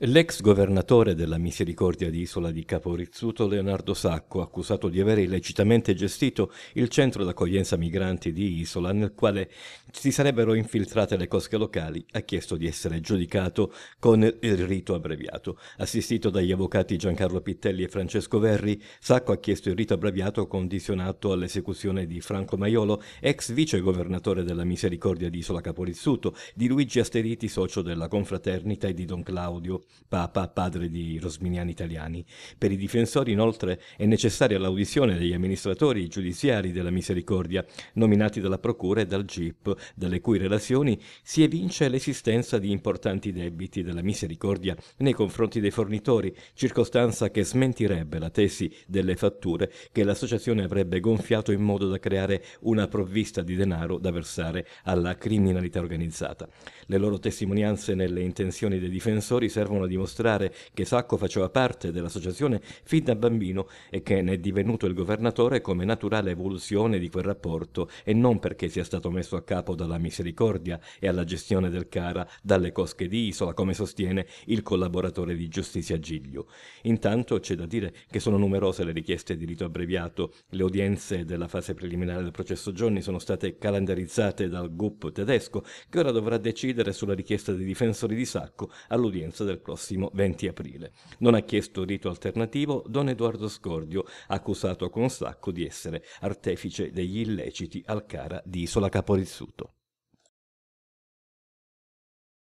L'ex governatore della Misericordia di Isola di Capo Rizzuto, Leonardo Sacco, accusato di aver illecitamente gestito il centro d'accoglienza migranti di Isola, nel quale si sarebbero infiltrate le cosche locali, ha chiesto di essere giudicato con il rito abbreviato. Assistito dagli avvocati Giancarlo Pittelli e Francesco Verri, Sacco ha chiesto il rito abbreviato condizionato all'esecuzione di Franco Maiolo, ex vice governatore della Misericordia di Isola Capo Rizzuto, di Luigi Asteriti, socio della Confraternita e di Don Claudio Papa, padre di rosminiani italiani. Per i difensori, inoltre, è necessaria l'audizione degli amministratori giudiziari della misericordia, nominati dalla Procura e dal GIP, dalle cui relazioni si evince l'esistenza di importanti debiti della misericordia nei confronti dei fornitori, circostanza che smentirebbe la tesi delle fatture che l'associazione avrebbe gonfiato in modo da creare una provvista di denaro da versare alla criminalità organizzata. Le loro testimonianze nelle intenzioni dei difensori servono a dimostrare che Sacco faceva parte dell'associazione fin da bambino e che ne è divenuto il governatore come naturale evoluzione di quel rapporto e non perché sia stato messo a capo dalla misericordia e alla gestione del Cara dalle cosche di Isola, come sostiene il collaboratore di giustizia Giglio. Intanto c'è da dire che sono numerose le richieste di rito abbreviato, le udienze della fase preliminare del processo Giorni sono state calendarizzate dal GUP tedesco, che ora dovrà decidere sulla richiesta dei difensori di Sacco all'udienza del prossimo 20 aprile. Non ha chiesto rito alternativo Don Edoardo Scordio, accusato con sacco di essere artefice degli illeciti al cara di Isola Caporizzuto.